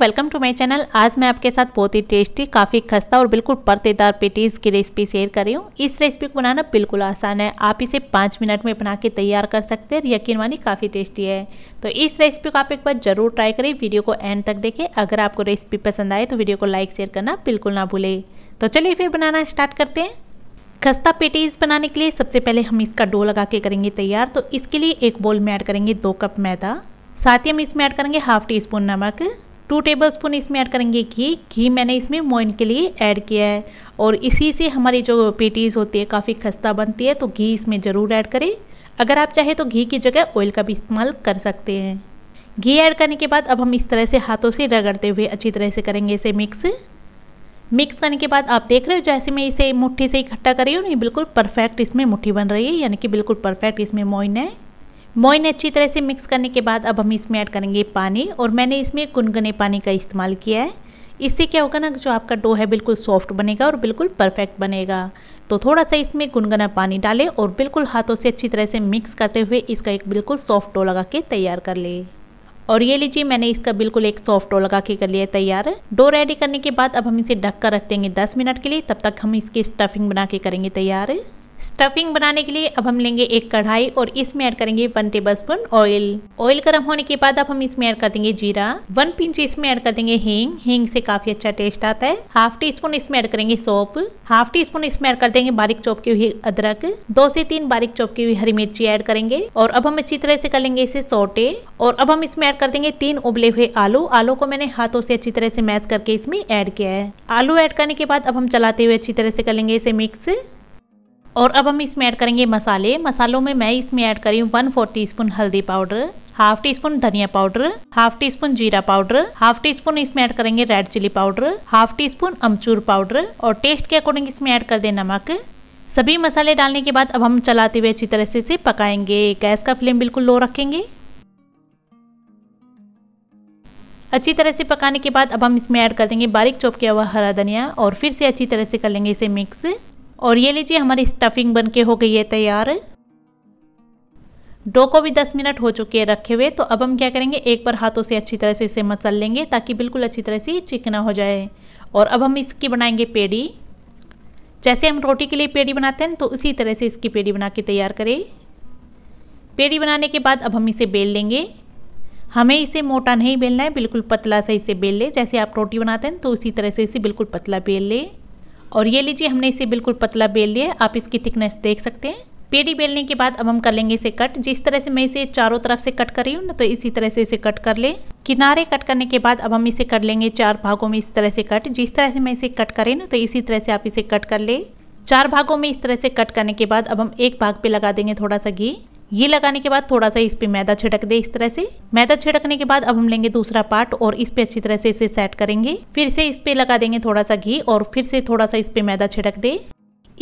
welcome to my channel आज मैं आपके साथ बहुत ही टेस्टी काफ़ी खस्ता और बिल्कुल परतेदार पेटीज़ की रेसिपी शेयर कर रही हूँ इस रेसिपी को बनाना बिल्कुल आसान है आप इसे पाँच मिनट में बना के तैयार कर सकते हैं यकीन मानी काफ़ी टेस्टी है तो इस रेसिपी को आप एक बार ज़रूर ट्राई करें वीडियो को एंड तक देखें अगर आपको रेसिपी पसंद आए तो वीडियो को लाइक शेयर करना बिल्कुल ना भूलें तो चलिए फिर बनाना स्टार्ट करते हैं खस्ता पेटीज बनाने के लिए सबसे पहले हम इसका डो लगा के करेंगे तैयार तो इसके लिए एक बोल में ऐड करेंगे दो कप मैदा साथ ही हम इसमें ऐड करेंगे हाफ टी स्पून नमक टू टेबल स्पून इसमें ऐड करेंगे घी घी मैंने इसमें मोइन के लिए ऐड किया है और इसी से हमारी जो पेटीज़ होती है काफ़ी खस्ता बनती है तो घी इसमें ज़रूर ऐड करें अगर आप चाहें तो घी की जगह ऑयल का भी इस्तेमाल कर सकते हैं घी ऐड करने के बाद अब हम इस तरह से हाथों से रगड़ते हुए अच्छी तरह से करेंगे इसे मिक्स मिक्स करने के बाद आप देख रहे हो जैसे मैं इसे मुट्ठी से इकट्ठा कर रही हूँ नहीं बिल्कुल परफेक्ट इसमें मुट्ठी बन रही है यानी कि बिल्कुल परफेक्ट इसमें मोइन है मोइन अच्छी तरह से मिक्स करने के बाद अब हम इसमें ऐड करेंगे पानी और मैंने इसमें कुनगने पानी का इस्तेमाल किया है इससे क्या होगा ना जो आपका डो है बिल्कुल सॉफ्ट बनेगा और बिल्कुल परफेक्ट बनेगा तो थोड़ा सा इसमें गुनगुना पानी डालें और बिल्कुल हाथों से अच्छी तरह से मिक्स करते हुए इसका एक बिल्कुल सॉफ्ट डो लगा के तैयार कर ले और ये लीजिए मैंने इसका बिल्कुल एक सॉफ्ट डो लगा के कर लिया तैयार डो रेडी करने के बाद अब हम इसे ढक कर रख देंगे दस मिनट के लिए तब तक हम इसकी स्टफिंग बना के करेंगे तैयार स्टफिंग बनाने के लिए अब हम लेंगे एक कढ़ाई और इसमें ऐड करेंगे one tablespoon oil oil गर्म होने के बाद अब हम इसमें ऐड कर देंगे जीरा वन पिंच इसमें ऐड कर देंगे हींग हींग से काफी अच्छा टेस्ट आता है हाफ टी स्पून इसमें ऐड करेंगे सोप हाफ टी स्पून इसमें ऐड कर देंगे बारीक चौप की हुई अदरक दो से तीन बारीक चौप की हुई हरी मिर्ची ऐड करेंगे और अब हम अच्छी तरह से कर लेंगे इसे सोटे और अब हम इसमें ऐड कर देंगे तीन उबले हुए आलू आलू को मैंने हाथों से अच्छी तरह से मैश करके इसमें ऐड किया है आलू ऐड करने के बाद अब हम चलाते हुए अच्छी तरह से कर लेंगे इसे मिक्स और अब हम इसमें ऐड करेंगे मसाले मसालों में मैं इसमें ऐड करी हूँ वन फोर टी स्पून हल्दी पाउडर हाफ टी स्पून धनिया पाउडर हाफ टी स्पून जीरा पाउडर हाफ टी स्पून इसमें ऐड करेंगे red chili powder half teaspoon अमचूर पाउडर और टेस्ट के अकॉर्डिंग इसमें ऐड कर दें नमक सभी मसाले डालने के बाद अब हम चलाते हुए अच्छी तरह से इसे पकाएंगे गैस का फ्लेम बिल्कुल लो रखेंगे अच्छी तरह से पकाने के बाद अब हम इसमें ऐड कर देंगे बारीक चौप किया हुआ हरा धनिया और फिर से अच्छी तरह से कर लेंगे इसे मिक्स और ये लीजिए हमारी स्टफिंग बनके हो गई है तैयार डो को भी 10 मिनट हो चुके हैं रखे हुए तो अब हम क्या करेंगे एक बार हाथों से अच्छी तरह से इसे मसल लेंगे ताकि बिल्कुल अच्छी तरह से चिकना हो जाए और अब हम इसकी बनाएंगे पेड़ी जैसे हम रोटी के लिए पेड़ी बनाते हैं तो उसी तरह से इसकी पेड़ी बना के तैयार करें पेड़ी बनाने के बाद अब हम इसे बेल लेंगे हमें इसे मोटा नहीं बेलना है बिल्कुल पतला सा इसे बेल लें जैसे आप रोटी बनाते हैं तो उसी तरह से इसे बिल्कुल पतला बेल लें और ये लीजिए हमने इसे बिल्कुल पतला बेल लिया आप इसकी थिकनेस देख सकते हैं पेड़ी बेलने के बाद अब हम कर लेंगे इसे कट जिस तरह से मैं इसे चारों तरफ से कट कर रही हूँ ना तो इसी तरह से इसे कट कर ले किनारे कट करने के बाद अब हम इसे कर लेंगे चार भागों में इस तरह से कट जिस तरह से मैं इसे कट करें ना तो इसी तरह से आप इसे कट कर ले चार भागों में इस तरह से कट करने के बाद अब हम एक भाग पे लगा देंगे थोड़ा सा घी ये लगाने के बाद थोड़ा सा इस पर मैदा छिड़क दे इस तरह से मैदा छिड़कने के बाद अब हम लेंगे दूसरा पार्ट और इस पे अच्छी तरह से इसे सेट करेंगे फिर से इस पे लगा देंगे थोड़ा सा घी और फिर से थोड़ा सा इस पे मैदा छिड़क दे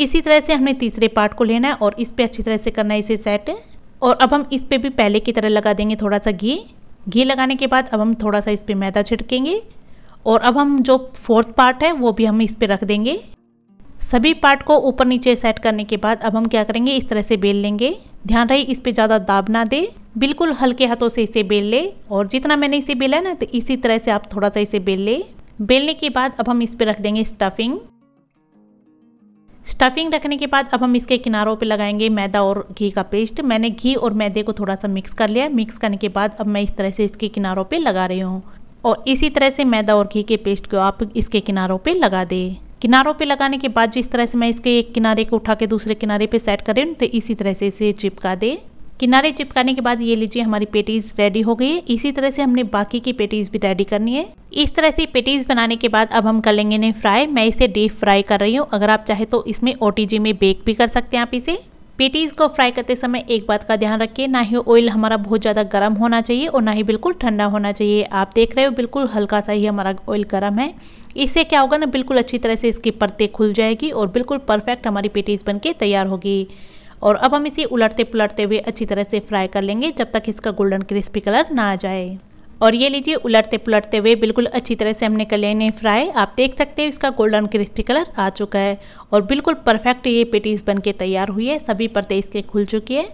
इसी तरह से हमने तीसरे पार्ट को लेना है और इस पे अच्छी तरह से करना है इसे सेट और अब हम इस पे भी पहले की तरह लगा देंगे थोड़ा सा घी घी लगाने के बाद अब हम थोड़ा सा इस पर मैदा छिड़केंगे और अब हम जो फोर्थ पार्ट है वो भी हम इस पर रख देंगे सभी पार्ट को ऊपर नीचे सेट करने के बाद अब हम क्या करेंगे इस तरह से बेल लेंगे ध्यान रहे इस पे ज़्यादा दाब ना दे बिल्कुल हल्के हाथों से इसे बेल ले और जितना मैंने इसे बेला ना तो इसी तरह से आप थोड़ा सा इसे बेल ले बेलने के बाद अब हम इस पर रख देंगे स्टफिंग स्टफिंग रखने के बाद अब हम इसके किनारों पे लगाएंगे मैदा और घी का पेस्ट मैंने घी और मैदे को थोड़ा सा मिक्स कर लिया मिक्स करने के बाद अब मैं इस तरह से इसके किनारों पे लगा रही हूँ और इसी तरह से मैदा और घी के पेस्ट को आप इसके किनारों पे लगा दें किनारों पे लगाने के बाद जिस तरह से मैं इसके एक किनारे को उठा के दूसरे किनारे पे सेट हूँ तो इसी तरह से इसे चिपका दें किनारे चिपकाने के बाद ये लीजिए हमारी पेटीज रेडी हो गई है इसी तरह से हमने बाकी की पेटीज भी रेडी करनी है इस तरह से पेटीज बनाने के बाद अब हम कर लेंगे इन्हें फ्राई मैं इसे डीप फ्राई कर रही हूँ अगर आप चाहे तो इसमें ओटीजी में बेक भी कर सकते हैं आप इसे पेटीज को फ्राई करते समय एक बात का ध्यान रखिए ना ही ऑयल हमारा बहुत ज़्यादा गर्म होना चाहिए और ना ही बिल्कुल ठंडा होना चाहिए आप देख रहे हो बिल्कुल हल्का सा ही हमारा ऑयल गर्म है इससे क्या होगा ना बिल्कुल अच्छी तरह से इसकी परतें खुल जाएगी और बिल्कुल परफेक्ट हमारी पेटीज बन के तैयार होगी और अब हम इसे उलटते पुलटते हुए अच्छी तरह से फ्राई कर लेंगे जब तक इसका गोल्डन क्रिस्पी कलर ना आ जाए और ये लीजिए उलटते पुलटते हुए बिल्कुल अच्छी तरह से हमने कर लेने फ्राई आप देख सकते हैं इसका गोल्डन क्रिस्पी कलर आ चुका है और बिल्कुल परफेक्ट ये पेटीज बन के तैयार हुई है सभी परते इसके खुल चुकी है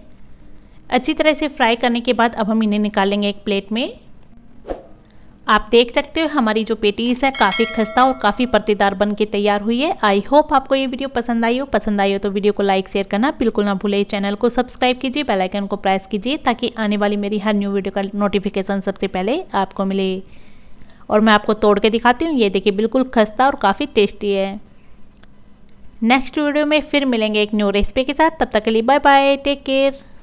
अच्छी तरह से फ्राई करने के बाद अब हम इन्हें निकालेंगे एक प्लेट में आप देख सकते हो हमारी जो पेटीज है काफ़ी खस्ता और काफ़ी पत्तेदार बन के तैयार हुई है आई होप आपको ये वीडियो पसंद आई हो पसंद आई हो तो वीडियो को लाइक शेयर करना बिल्कुल ना भूले चैनल को सब्सक्राइब कीजिए बेल आइकन को प्रेस कीजिए ताकि आने वाली मेरी हर न्यू वीडियो का नोटिफिकेशन सबसे पहले आपको मिले और मैं आपको तोड़ के दिखाती हूँ ये देखिए बिल्कुल खस्ता और काफ़ी टेस्टी है नेक्स्ट वीडियो में फिर मिलेंगे एक न्यू रेसिपी के साथ तब तक के लिए बाय बाय टेक केयर